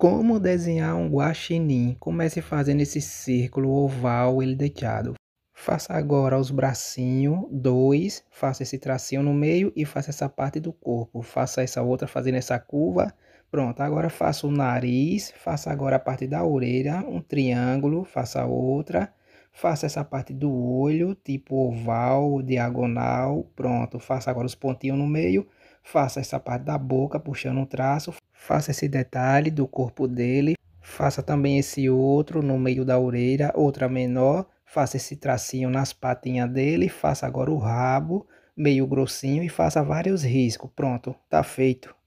Como desenhar um guaxinim? Comece fazendo esse círculo oval ele deitado. Faça agora os bracinhos, dois, faça esse tracinho no meio e faça essa parte do corpo. Faça essa outra fazendo essa curva. Pronto, agora faça o nariz, faça agora a parte da orelha, um triângulo, faça outra. Faça essa parte do olho, tipo oval, diagonal, pronto. Faça agora os pontinhos no meio Faça essa parte da boca puxando um traço, faça esse detalhe do corpo dele, faça também esse outro no meio da orelha, outra menor, faça esse tracinho nas patinhas dele, faça agora o rabo meio grossinho e faça vários riscos. Pronto, tá feito.